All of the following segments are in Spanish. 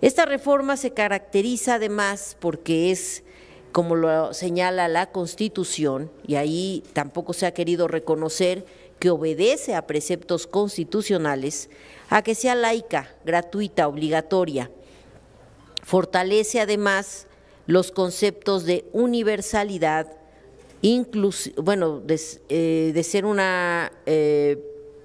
Esta reforma se caracteriza además porque es como lo señala la Constitución, y ahí tampoco se ha querido reconocer que obedece a preceptos constitucionales, a que sea laica, gratuita, obligatoria. Fortalece además los conceptos de universalidad, bueno, eh, de, ser una eh,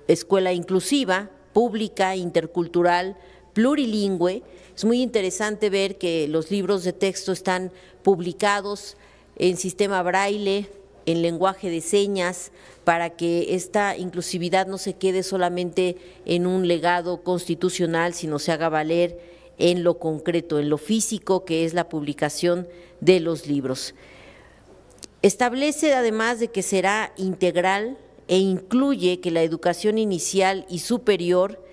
escuela inclusiva, pública, intercultural, plurilingüe, es muy interesante ver que los libros de texto están publicados en sistema braille, en lenguaje de señas, para que esta inclusividad no se quede solamente en un legado constitucional, sino se haga valer en lo concreto, en lo físico, que es la publicación de los libros. Establece además de que será integral e incluye que la educación inicial y superior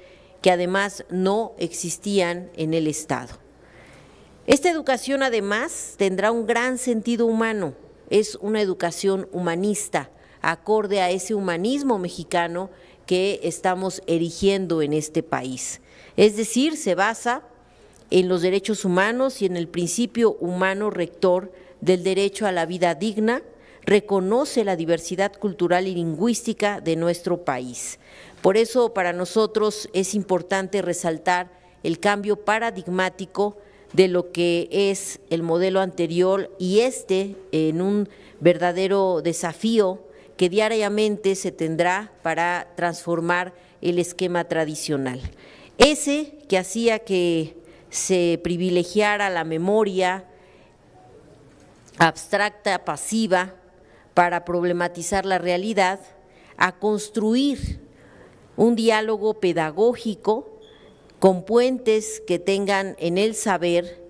que además no existían en el Estado. Esta educación además tendrá un gran sentido humano, es una educación humanista, acorde a ese humanismo mexicano que estamos erigiendo en este país. Es decir, se basa en los derechos humanos y en el principio humano rector del derecho a la vida digna, reconoce la diversidad cultural y lingüística de nuestro país. Por eso para nosotros es importante resaltar el cambio paradigmático de lo que es el modelo anterior y este en un verdadero desafío que diariamente se tendrá para transformar el esquema tradicional. Ese que hacía que se privilegiara la memoria abstracta, pasiva, para problematizar la realidad, a construir un diálogo pedagógico con puentes que tengan en el saber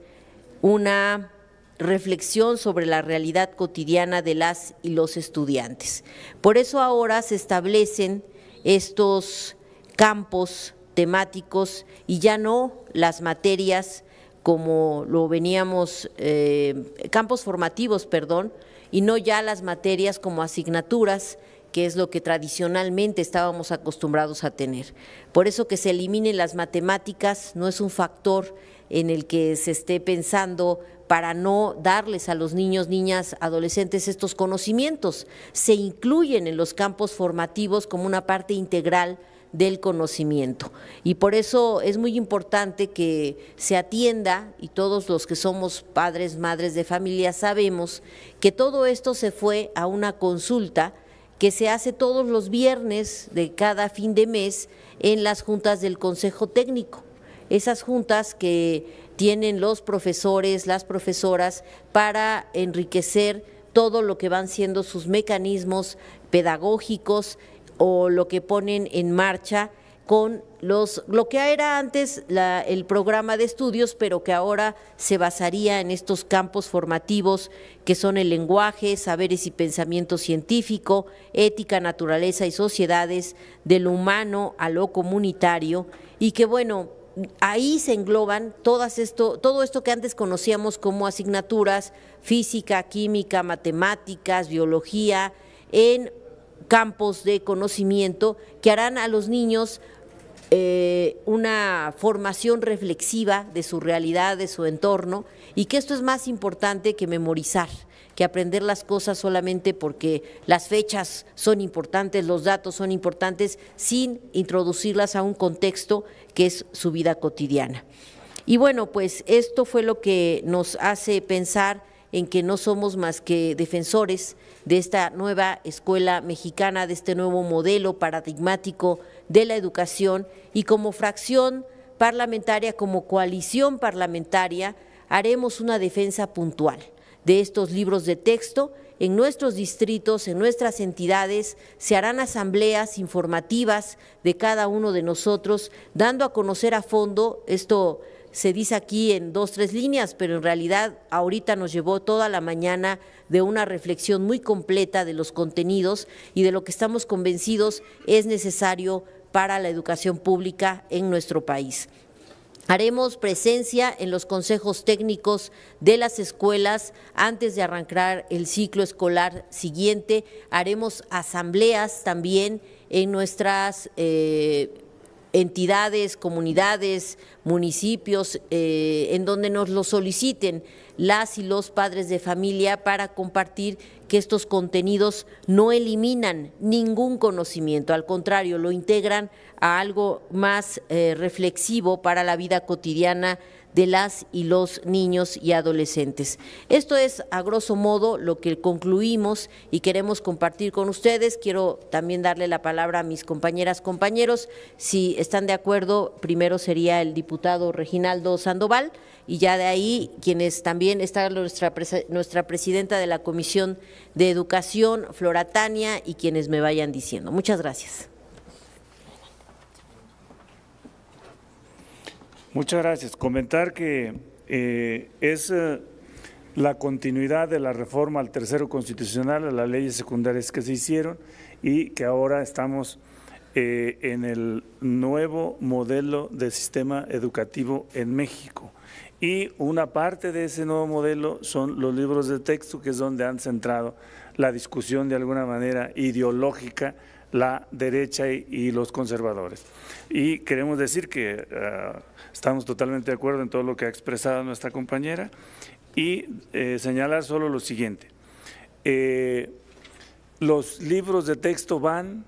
una reflexión sobre la realidad cotidiana de las y los estudiantes. Por eso ahora se establecen estos campos temáticos y ya no las materias como lo veníamos, eh, campos formativos, perdón, y no ya las materias como asignaturas, que es lo que tradicionalmente estábamos acostumbrados a tener. Por eso que se eliminen las matemáticas no es un factor en el que se esté pensando para no darles a los niños, niñas, adolescentes estos conocimientos. Se incluyen en los campos formativos como una parte integral del conocimiento. Y por eso es muy importante que se atienda, y todos los que somos padres, madres de familia, sabemos que todo esto se fue a una consulta que se hace todos los viernes de cada fin de mes en las juntas del Consejo Técnico. Esas juntas que tienen los profesores, las profesoras, para enriquecer todo lo que van siendo sus mecanismos pedagógicos o lo que ponen en marcha con los, lo que era antes la, el programa de estudios, pero que ahora se basaría en estos campos formativos que son el lenguaje, saberes y pensamiento científico, ética, naturaleza y sociedades, del humano a lo comunitario, y que bueno, ahí se engloban todas esto, todo esto que antes conocíamos como asignaturas, física, química, matemáticas, biología, en campos de conocimiento que harán a los niños eh, una formación reflexiva de su realidad, de su entorno, y que esto es más importante que memorizar, que aprender las cosas solamente porque las fechas son importantes, los datos son importantes, sin introducirlas a un contexto que es su vida cotidiana. Y bueno, pues esto fue lo que nos hace pensar en que no somos más que defensores de esta nueva escuela mexicana, de este nuevo modelo paradigmático de la educación y como fracción parlamentaria, como coalición parlamentaria, haremos una defensa puntual de estos libros de texto. En nuestros distritos, en nuestras entidades, se harán asambleas informativas de cada uno de nosotros, dando a conocer a fondo esto se dice aquí en dos, tres líneas, pero en realidad ahorita nos llevó toda la mañana de una reflexión muy completa de los contenidos y de lo que estamos convencidos es necesario para la educación pública en nuestro país. Haremos presencia en los consejos técnicos de las escuelas antes de arrancar el ciclo escolar siguiente. Haremos asambleas también en nuestras eh, entidades, comunidades, municipios, eh, en donde nos lo soliciten las y los padres de familia para compartir que estos contenidos no eliminan ningún conocimiento, al contrario, lo integran a algo más eh, reflexivo para la vida cotidiana de las y los niños y adolescentes. Esto es a grosso modo lo que concluimos y queremos compartir con ustedes. Quiero también darle la palabra a mis compañeras, compañeros. Si están de acuerdo, primero sería el diputado Reginaldo Sandoval y ya de ahí quienes también está nuestra, nuestra presidenta de la Comisión de Educación, Floratania, y quienes me vayan diciendo. Muchas gracias. Muchas gracias. Comentar que eh, es eh, la continuidad de la reforma al tercero constitucional, a las leyes secundarias que se hicieron y que ahora estamos eh, en el nuevo modelo de sistema educativo en México. Y una parte de ese nuevo modelo son los libros de texto, que es donde han centrado la discusión de alguna manera ideológica la derecha y, los conservadores. Y queremos decir que eh, estamos totalmente de acuerdo en todo lo que ha expresado nuestra compañera y eh, señalar solo lo siguiente. Eh, los libros de texto van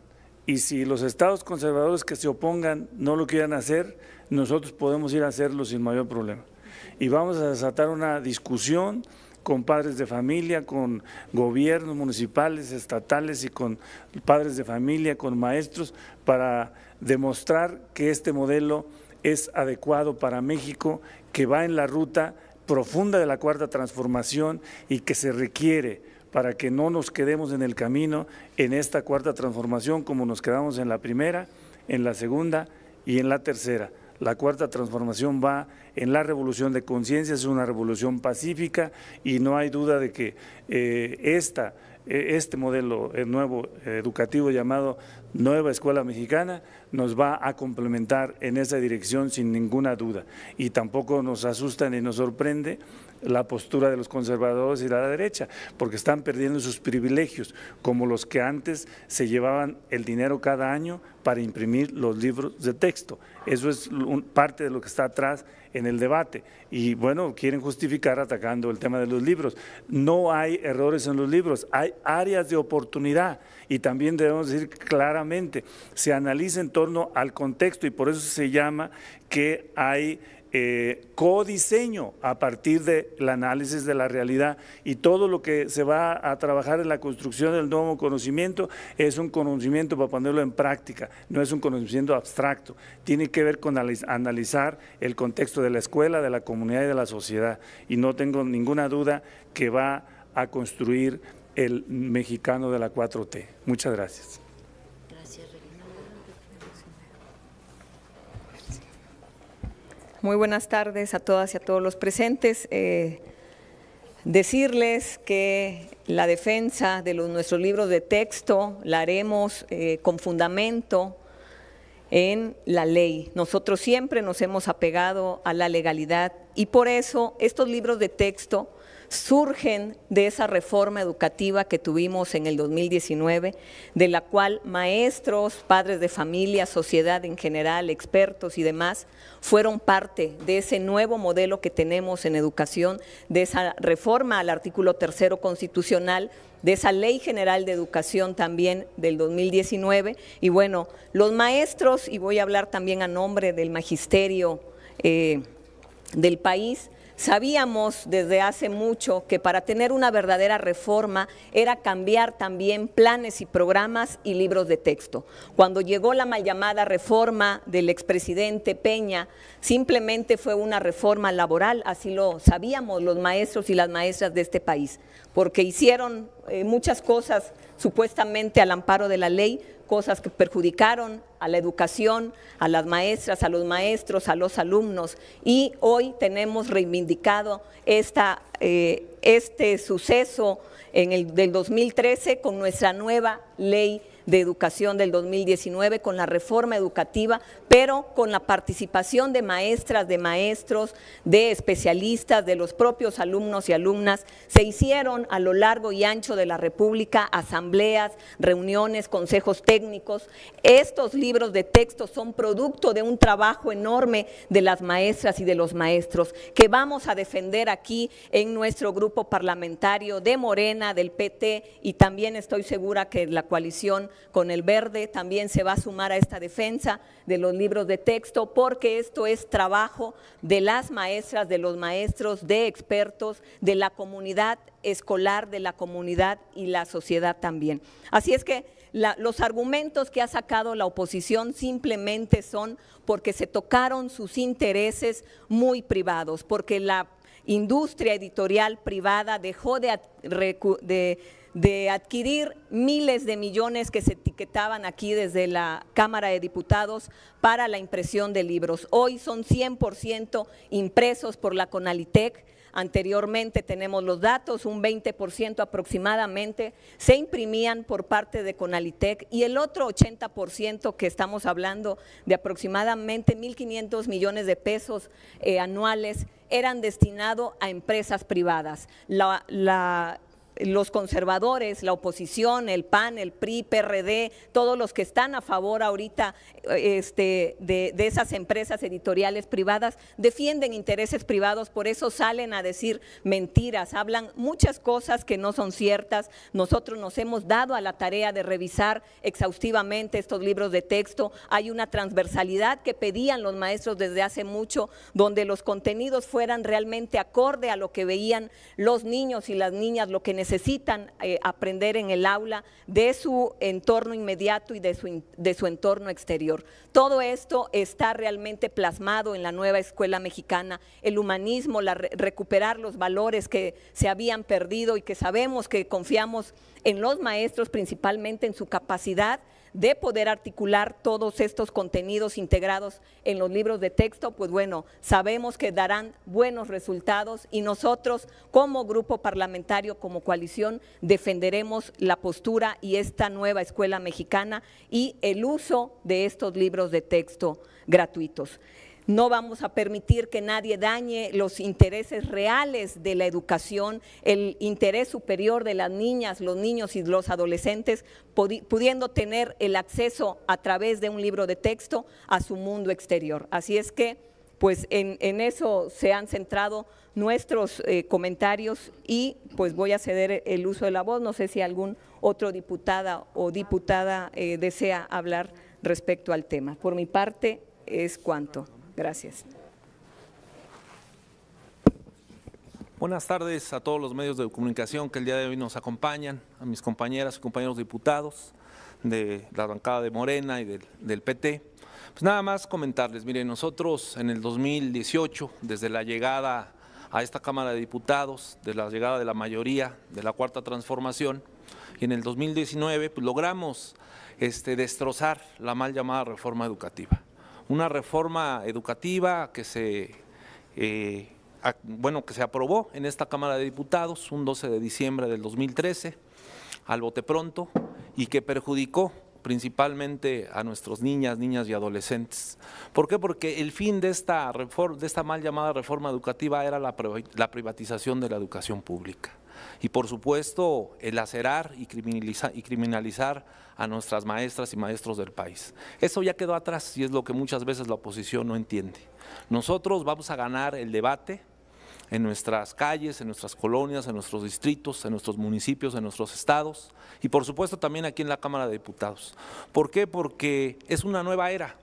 y si los estados conservadores que se opongan no lo quieran hacer, nosotros podemos ir a hacerlo sin mayor problema. Y vamos a desatar una discusión con padres de familia, con gobiernos municipales, estatales y con padres de familia, con maestros, para demostrar que este modelo es adecuado para México, que va en la ruta profunda de la cuarta transformación y que se requiere para que no nos quedemos en el camino en esta cuarta transformación como nos quedamos en la primera, en la segunda y en la tercera. La cuarta transformación va en la revolución de conciencia, es una revolución pacífica y no hay duda de que eh, esta, e, este modelo eh, nuevo eh, educativo llamado Nueva Escuela Mexicana nos va a complementar en esa dirección sin ninguna duda. Y tampoco nos asusta ni nos sorprende la postura de los conservadores y de la derecha, porque están perdiendo sus privilegios, como los que antes se llevaban el dinero cada año para imprimir los libros de texto. Eso es parte de lo que está atrás en el debate. Y bueno, quieren justificar atacando el tema de los libros. No hay errores en los libros, hay áreas de oportunidad. Y también debemos decir claramente, se analiza en torno al contexto y por eso se llama que hay eh, codiseño a partir del análisis de la realidad y todo lo que se va a trabajar en la construcción del nuevo conocimiento es un conocimiento para ponerlo en práctica, no es un conocimiento abstracto, tiene que ver con analizar el contexto de la escuela, de la comunidad y de la sociedad y no tengo ninguna duda que va a construir el mexicano de la 4T. Muchas gracias. Muy buenas tardes a todas y a todos los presentes. Eh, decirles que la defensa de nuestros libros de texto la haremos eh, con fundamento en la ley. Nosotros siempre nos hemos apegado a la legalidad y por eso estos libros de texto surgen de esa reforma educativa que tuvimos en el 2019, de la cual maestros, padres de familia, sociedad en general, expertos y demás, fueron parte de ese nuevo modelo que tenemos en educación, de esa reforma al artículo tercero constitucional de esa Ley General de Educación también del 2019. Y bueno, los maestros, y voy a hablar también a nombre del magisterio eh, del país, Sabíamos desde hace mucho que para tener una verdadera reforma era cambiar también planes y programas y libros de texto. Cuando llegó la mal llamada reforma del expresidente Peña, simplemente fue una reforma laboral, así lo sabíamos los maestros y las maestras de este país, porque hicieron eh, muchas cosas supuestamente al amparo de la ley, cosas que perjudicaron a la educación, a las maestras, a los maestros, a los alumnos. Y hoy tenemos reivindicado eh, este suceso en el, del 2013 con nuestra nueva ley de Educación del 2019, con la reforma educativa, pero con la participación de maestras, de maestros, de especialistas, de los propios alumnos y alumnas. Se hicieron a lo largo y ancho de la República asambleas, reuniones, consejos técnicos. Estos libros de texto son producto de un trabajo enorme de las maestras y de los maestros que vamos a defender aquí en nuestro grupo parlamentario de Morena, del PT y también estoy segura que la coalición con el verde también se va a sumar a esta defensa de los libros de texto, porque esto es trabajo de las maestras, de los maestros, de expertos, de la comunidad escolar, de la comunidad y la sociedad también. Así es que los argumentos que ha sacado la oposición simplemente son porque se tocaron sus intereses muy privados, porque la industria editorial privada dejó de de adquirir miles de millones que se etiquetaban aquí desde la Cámara de Diputados para la impresión de libros. Hoy son 100% impresos por la Conalitec, anteriormente tenemos los datos, un 20% aproximadamente se imprimían por parte de Conalitec y el otro 80% que estamos hablando de aproximadamente 1.500 millones de pesos eh, anuales eran destinados a empresas privadas. La, la los conservadores, la oposición, el PAN, el PRI, PRD, todos los que están a favor ahorita este, de, de, esas empresas editoriales privadas, defienden intereses privados, por eso salen a decir mentiras, hablan muchas cosas que no son ciertas. Nosotros nos hemos dado a la tarea de revisar exhaustivamente estos libros de texto. Hay una transversalidad que pedían los maestros desde hace mucho, donde los contenidos fueran realmente acorde a lo que veían los niños y las niñas, lo que necesitaban necesitan eh, aprender en el aula de su entorno inmediato y de su, de su entorno exterior. Todo esto está realmente plasmado en la nueva escuela mexicana, el humanismo, la, recuperar los valores que se habían perdido y que sabemos que confiamos en los maestros, principalmente en su capacidad de poder articular todos estos contenidos integrados en los libros de texto, pues bueno, sabemos que darán buenos resultados y nosotros como grupo parlamentario, como coalición, defenderemos la postura y esta nueva escuela mexicana y el uso de estos libros de texto gratuitos. No vamos a permitir que nadie dañe los intereses reales de la educación, el interés superior de las niñas, los niños y los adolescentes, pudiendo tener el acceso a través de un libro de texto a su mundo exterior. Así es que, pues en, eso se han centrado nuestros eh, comentarios y pues voy a ceder el uso de la voz. No sé si algún otro diputado o diputada eh, desea hablar respecto al tema. Por mi parte, es cuanto. Gracias. Buenas tardes a todos los medios de comunicación que el día de hoy nos acompañan, a mis compañeras y compañeros diputados de la bancada de Morena y del, PT. Pues nada más comentarles, miren, nosotros en el 2018, desde la llegada a esta Cámara de Diputados, de la llegada de la mayoría de la Cuarta Transformación, y en el 2019 pues, logramos este, destrozar la mal llamada reforma educativa una reforma educativa que se, eh, bueno, que se aprobó en esta Cámara de Diputados un 12 de diciembre del 2013, al bote pronto, y que perjudicó principalmente a nuestros niñas, niñas y adolescentes. ¿Por qué? Porque el fin de esta, reforma, de esta mal llamada reforma educativa era la privatización de la educación pública. Y por supuesto, el acerar y criminalizar, y criminalizar a nuestras maestras y maestros del país. Eso ya quedó atrás y es lo que muchas veces la oposición no entiende. Nosotros vamos a ganar el debate en nuestras calles, en nuestras colonias, en nuestros distritos, en nuestros municipios, en nuestros estados y por supuesto también aquí en la Cámara de Diputados. ¿Por qué? Porque es una nueva era.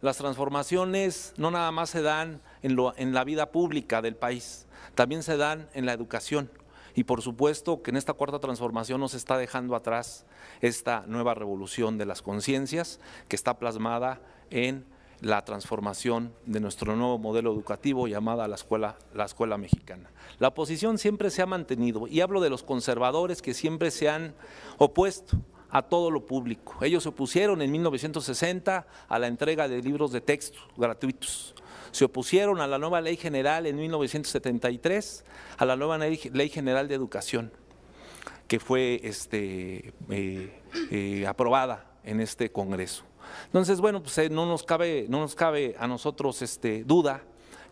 Las transformaciones no nada más se dan en, en la vida pública del país, también se dan en la educación. Y por supuesto que en esta cuarta transformación nos está dejando atrás esta nueva revolución de las conciencias que está plasmada en la transformación de nuestro nuevo modelo educativo llamada la escuela, la escuela mexicana. La oposición siempre se ha mantenido, y hablo de los conservadores que siempre se han opuesto a todo lo público. Ellos se opusieron en 1960 a la entrega de libros de texto gratuitos se opusieron a la nueva ley general en 1973, a la nueva ley general de educación, que fue este, eh, eh, aprobada en este Congreso. Entonces, bueno, pues eh, no nos cabe, no nos cabe a nosotros este, duda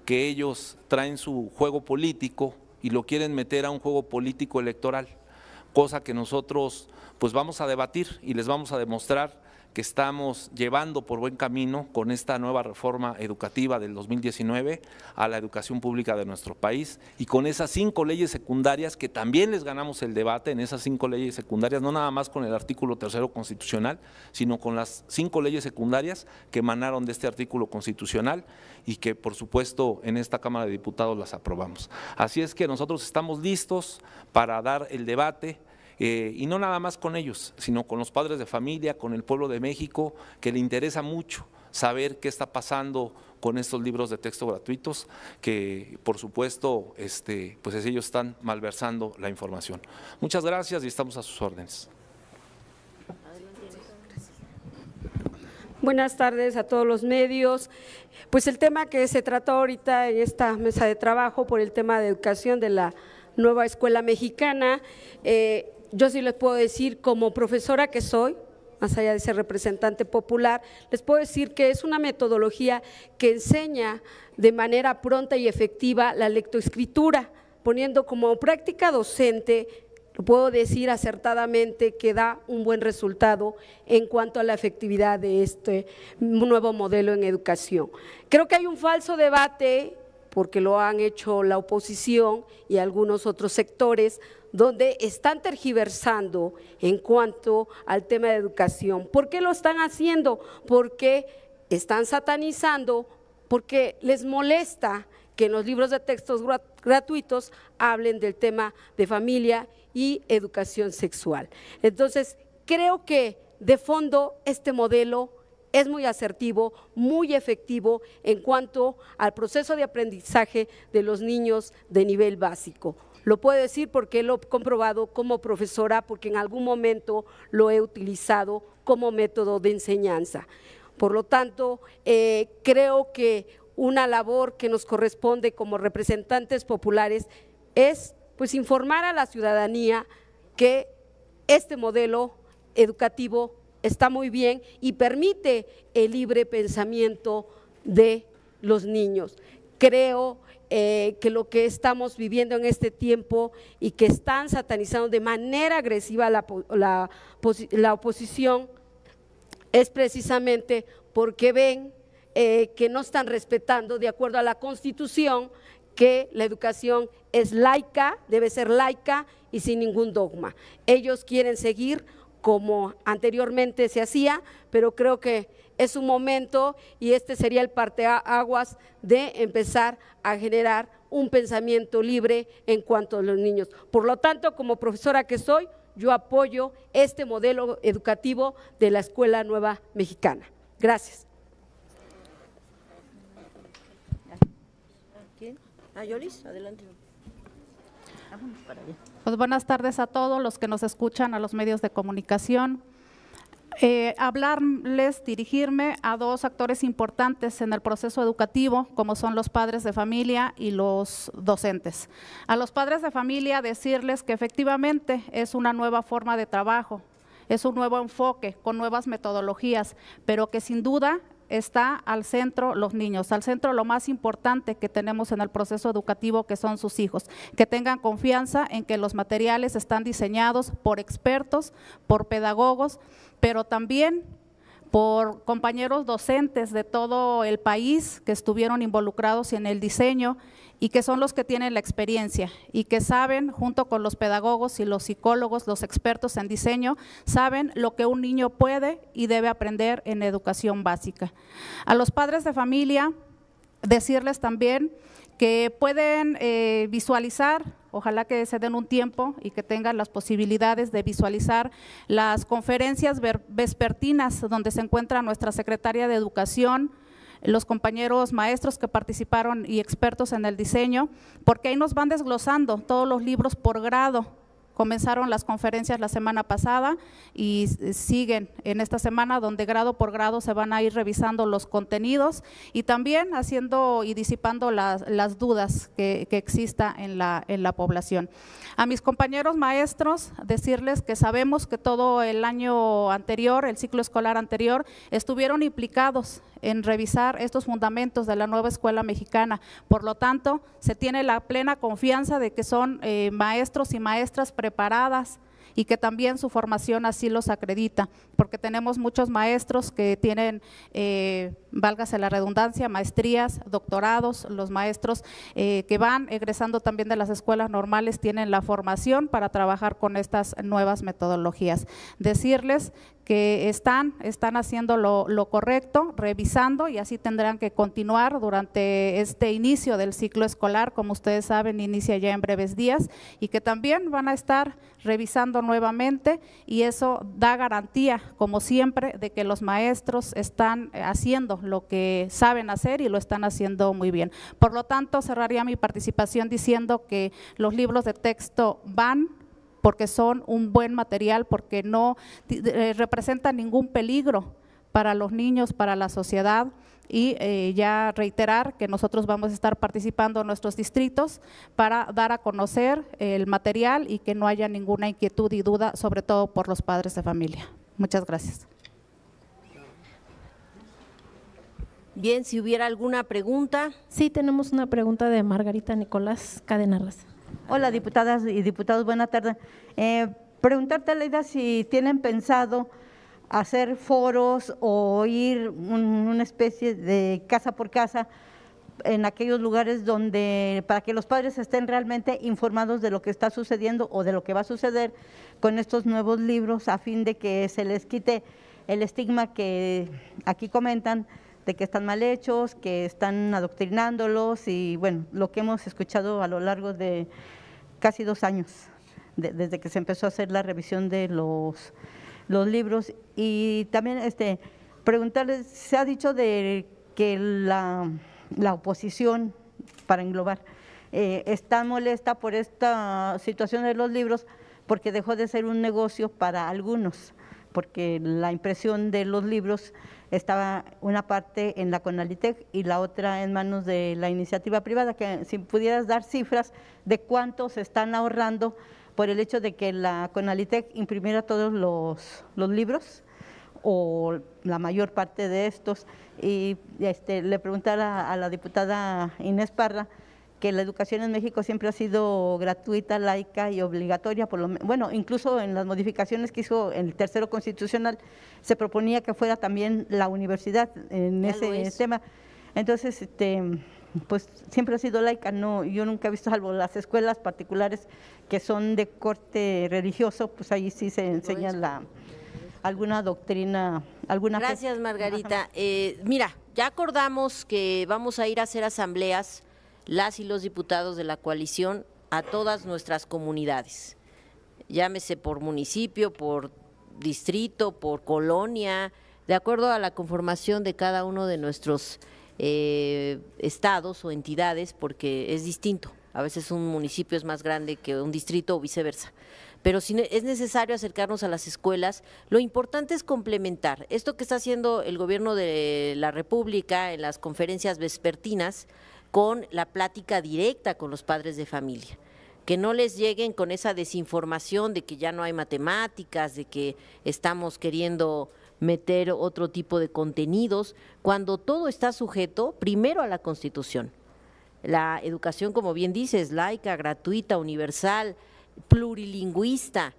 que ellos traen su juego político y lo quieren meter a un juego político electoral, cosa que nosotros pues vamos a debatir y les vamos a demostrar que estamos llevando por buen camino con esta nueva reforma educativa del 2019 a la educación pública de nuestro país y con esas cinco leyes secundarias que también les ganamos el debate en esas cinco leyes secundarias, no nada más con el artículo tercero constitucional, sino con las cinco leyes secundarias que emanaron de este artículo constitucional y que por supuesto en esta Cámara de Diputados las aprobamos. Así es que nosotros estamos listos para dar el debate eh, y no nada más con ellos, sino con los padres de familia, con el pueblo de México, que le interesa mucho saber qué está pasando con estos libros de texto gratuitos, que por supuesto, este, pues ellos están malversando la información. Muchas gracias y estamos a sus órdenes. Buenas tardes a todos los medios. Pues el tema que se trató ahorita en esta mesa de trabajo por el tema de educación de la nueva escuela mexicana, eh, yo sí les puedo decir, como profesora que soy, más allá de ser representante popular, les puedo decir que es una metodología que enseña de manera pronta y efectiva la lectoescritura, poniendo como práctica docente, lo puedo decir acertadamente, que da un buen resultado en cuanto a la efectividad de este nuevo modelo en educación. Creo que hay un falso debate porque lo han hecho la oposición y algunos otros sectores, donde están tergiversando en cuanto al tema de educación. ¿Por qué lo están haciendo? Porque están satanizando, porque les molesta que en los libros de textos gratuitos hablen del tema de familia y educación sexual. Entonces, creo que de fondo este modelo es muy asertivo, muy efectivo en cuanto al proceso de aprendizaje de los niños de nivel básico. Lo puedo decir porque lo he comprobado como profesora, porque en algún momento lo he utilizado como método de enseñanza. Por lo tanto, eh, creo que una labor que nos corresponde como representantes populares es pues informar a la ciudadanía que este modelo educativo está muy bien y permite el libre pensamiento de los niños. Creo eh, que lo que estamos viviendo en este tiempo y que están satanizando de manera agresiva la, la, oposición es precisamente porque ven eh, que no están respetando de acuerdo a la constitución que la educación es laica, debe ser laica y sin ningún dogma. Ellos quieren seguir como anteriormente se hacía, pero creo que es un momento y este sería el parteaguas de empezar a generar un pensamiento libre en cuanto a los niños. Por lo tanto, como profesora que soy, yo apoyo este modelo educativo de la Escuela Nueva Mexicana. Gracias. ¿Quién? Ah, adelante. Vamos ah, para allá. Pues buenas tardes a todos los que nos escuchan, a los medios de comunicación. Eh, hablarles, dirigirme a dos actores importantes en el proceso educativo, como son los padres de familia y los docentes. A los padres de familia decirles que efectivamente es una nueva forma de trabajo, es un nuevo enfoque con nuevas metodologías, pero que sin duda está al centro los niños, al centro lo más importante que tenemos en el proceso educativo que son sus hijos, que tengan confianza en que los materiales están diseñados por expertos, por pedagogos, pero también por compañeros docentes de todo el país que estuvieron involucrados en el diseño y que son los que tienen la experiencia y que saben, junto con los pedagogos y los psicólogos, los expertos en diseño, saben lo que un niño puede y debe aprender en educación básica. A los padres de familia, decirles también que pueden eh, visualizar ojalá que se den un tiempo y que tengan las posibilidades de visualizar las conferencias vespertinas donde se encuentra nuestra secretaria de Educación, los compañeros maestros que participaron y expertos en el diseño, porque ahí nos van desglosando todos los libros por grado. Comenzaron las conferencias la semana pasada y eh, siguen en esta semana donde grado por grado se van a ir revisando los contenidos y también haciendo y disipando las, dudas que, que exista en la población. A mis compañeros maestros decirles que sabemos que todo el año anterior, el ciclo escolar anterior, estuvieron implicados en revisar estos fundamentos de la nueva escuela mexicana. Por lo tanto, se tiene la plena confianza de que son eh, maestros y maestras preparadas y que también su formación así los acredita, porque tenemos muchos maestros que tienen, eh, válgase la redundancia, maestrías, doctorados, los maestros eh, que van egresando también de las escuelas normales tienen la formación para trabajar con estas nuevas metodologías. Decirles que están, están haciendo lo, lo, correcto, revisando y así tendrán que continuar durante este inicio del ciclo escolar, como ustedes saben, inicia ya en breves días y que también van a estar revisando nuevamente y eso da garantía, como siempre, de que los maestros están haciendo lo que saben hacer y lo están haciendo muy bien. Por lo tanto, cerraría mi participación diciendo que los libros de texto van, porque son un buen material, porque no eh, representa representan ningún peligro para los niños, para la sociedad y eh, ya reiterar que nosotros vamos a estar participando en nuestros distritos para dar a conocer el material y que no haya ninguna inquietud y duda, sobre todo por los padres de familia. Muchas gracias. Bien, si hubiera alguna pregunta. Sí, tenemos una pregunta de Margarita Nicolás Cadenarras. Hola, diputadas y diputados, buena tarde. Eh, preguntarte, Leida, si tienen pensado hacer foros o ir una especie de casa por casa en aquellos lugares donde para que los padres estén realmente informados de lo que está sucediendo o de lo que va a suceder con estos nuevos libros a fin de que se les quite el estigma que aquí comentan de que están mal hechos, que están adoctrinándolos y bueno, lo que hemos escuchado a lo largo de casi dos años, desde que se empezó a hacer la revisión de los, libros. Y también este, preguntarles, se ha dicho de que la, oposición, para englobar, eh, está molesta por esta situación de los libros porque dejó de ser un negocio para algunos, porque la impresión de los libros estaba una parte en la Conalitec y la otra en manos de la iniciativa privada, que si pudieras dar cifras de cuánto se están ahorrando por el hecho de que la Conalitec imprimiera todos los, libros o la mayor parte de estos y este, le preguntara a la diputada Inés Parra que la educación en México siempre ha sido gratuita, laica y obligatoria, por lo, bueno, incluso en las modificaciones que hizo el tercero constitucional se proponía que fuera también la universidad en ese tema. Entonces, este, pues siempre ha sido laica, no, yo nunca he visto, salvo las escuelas particulares que son de corte religioso, pues ahí sí se enseña alguna doctrina, alguna... Gracias, Margarita. Eh, mira, ya acordamos que vamos a ir a hacer asambleas las y los diputados de la coalición a todas nuestras comunidades, llámese por municipio, por distrito, por colonia, de acuerdo a la conformación de cada uno de nuestros eh, estados o entidades, porque es distinto. A veces un municipio es más grande que un distrito o viceversa. Pero si es necesario acercarnos a las escuelas, lo importante es complementar. Esto que está haciendo el gobierno de la República en las conferencias vespertinas, con la plática directa con los padres de familia que no les lleguen con esa desinformación de que ya no hay matemáticas, de que estamos queriendo meter otro tipo de contenidos, cuando todo está sujeto primero a la Constitución. La educación, como bien dices, laica, gratuita, universal, plurilingüista,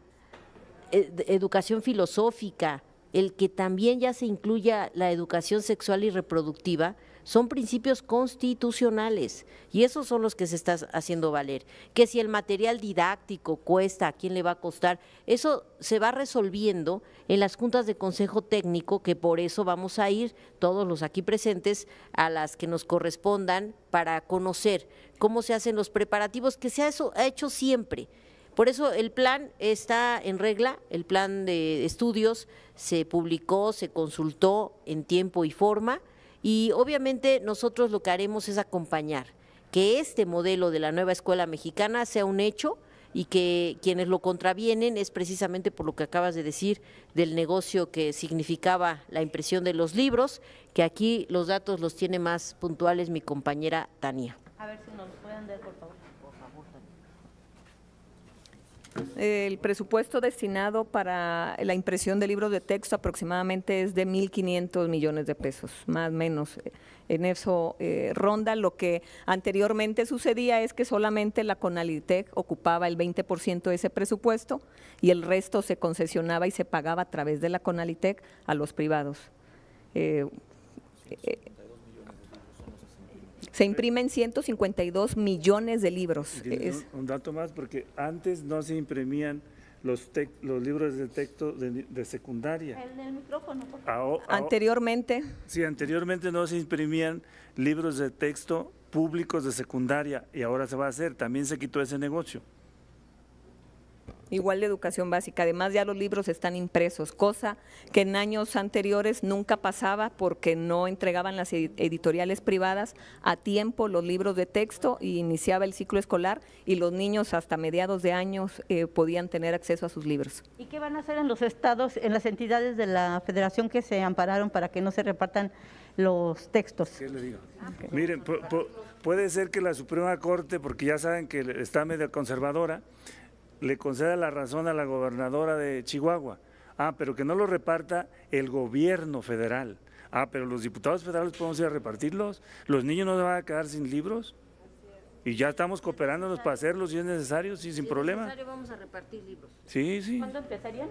e-, educación filosófica, el que también ya se incluya la educación sexual y reproductiva, son principios constitucionales y esos son los que se está haciendo valer. Que si el material didáctico cuesta, ¿a quién le va a costar? Eso se va resolviendo en las juntas de consejo técnico, que por eso vamos a ir todos los aquí presentes a las que nos correspondan para conocer cómo se hacen los preparativos, que se ha ha hecho siempre. Por eso el plan está en regla, el plan de estudios se publicó, se consultó en tiempo y forma y obviamente nosotros lo que haremos es acompañar que este modelo de la nueva escuela mexicana sea un hecho y que quienes lo contravienen es precisamente por lo que acabas de decir del negocio que significaba la impresión de los libros, que aquí los datos los tiene más puntuales mi compañera Tania. A ver si nos pueden dar, por favor. El presupuesto destinado para la impresión de libros de texto aproximadamente es de 1.500 millones de pesos, más o menos. En eso eh, ronda lo que anteriormente sucedía es que solamente la Conalitec ocupaba el 20% de ese presupuesto y el resto se concesionaba y se pagaba a través de la Conalitec a los privados. Eh, eh, se imprimen 152 millones de libros. Un, dato más, porque antes no se imprimían los, los libros de texto de, de secundaria. El del micrófono, anteriormente. Sí, anteriormente no se imprimían libros de texto públicos de secundaria y ahora se va a hacer. También se quitó ese negocio igual de educación básica. Además ya los libros están impresos, cosa que en años anteriores nunca pasaba porque no entregaban las editoriales privadas a tiempo los libros de texto y iniciaba el ciclo escolar y los niños hasta mediados de años eh, podían tener acceso a sus libros. ¿Y qué van a hacer en los estados, en las entidades de la federación que se ampararon para que no se repartan los textos? ¿Qué ah, Miren, puede ser que la Suprema Corte, porque ya saben que está medio conservadora, le conceda la razón a la gobernadora de Chihuahua. Ah, pero que no lo reparta el gobierno federal. Ah, pero los diputados federales podemos ir a repartirlos. Los niños no se van a quedar sin libros. Y ya estamos cooperándonos para hacerlos, si es necesario, sí, sin si problema. vamos a repartir libros. Sí, sí. ¿Cuándo empezarían?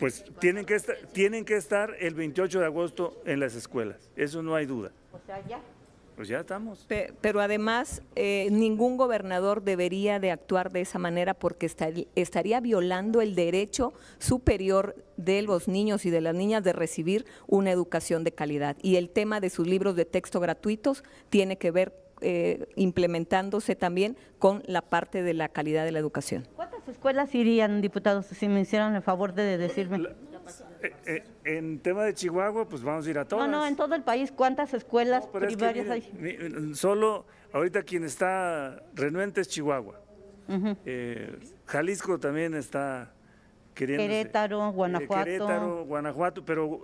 Pues, pues tienen que, estar, tienen que estar el 28 de agosto en las escuelas, eso no hay duda. O sea, ya. Pues ya estamos. pero además, eh, ningún gobernador debería de actuar de esa manera porque estaría violando el derecho superior de los niños y de las niñas de recibir una educación de calidad. Y el tema de sus libros de texto gratuitos tiene que ver eh, implementándose también con la parte de la calidad de la educación. ¿Cuántas escuelas irían, diputados, si me hicieran el favor de decirme? Eh, eh, en tema de Chihuahua, pues vamos a ir a todas. No, no, en todo el país, ¿cuántas escuelas primarias hay? Eh, solo ahorita quien está renuente es Chihuahua. Jalisco también está queriendo. Querétaro, Guanajuato. Querétaro, Guanajuato, pero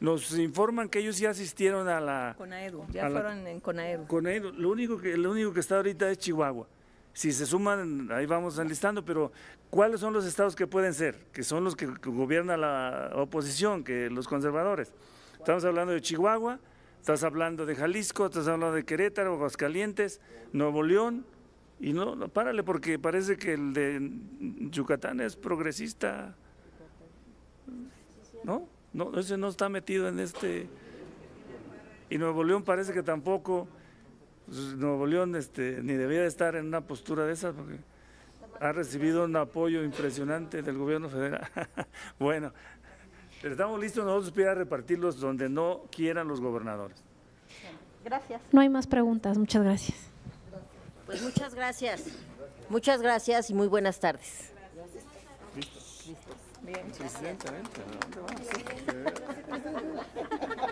nos informan que ellos ya asistieron a la. Conaedo, ya fueron en Conaedo. Conaedo, lo único que, lo único que está ahorita es Chihuahua si se suman, ahí vamos enlistando, pero ¿cuáles son los estados que pueden ser? Que son los que gobierna la oposición, que los conservadores. Estamos hablando de Chihuahua, estás hablando de Jalisco, estás hablando de Querétaro, Aguascalientes, Nuevo León, y no, no párale porque parece que el de Yucatán es progresista. ¿No? No, ese no está metido en este. Y Nuevo León parece que tampoco. Pues, Nuevo León este, ni debía estar en una postura de esas, porque ha recibido un apoyo impresionante del gobierno federal. bueno, estamos listos nosotros para repartirlos donde no quieran los gobernadores. Gracias. No hay más preguntas, muchas gracias. Pues muchas gracias. Muchas gracias y muy buenas tardes.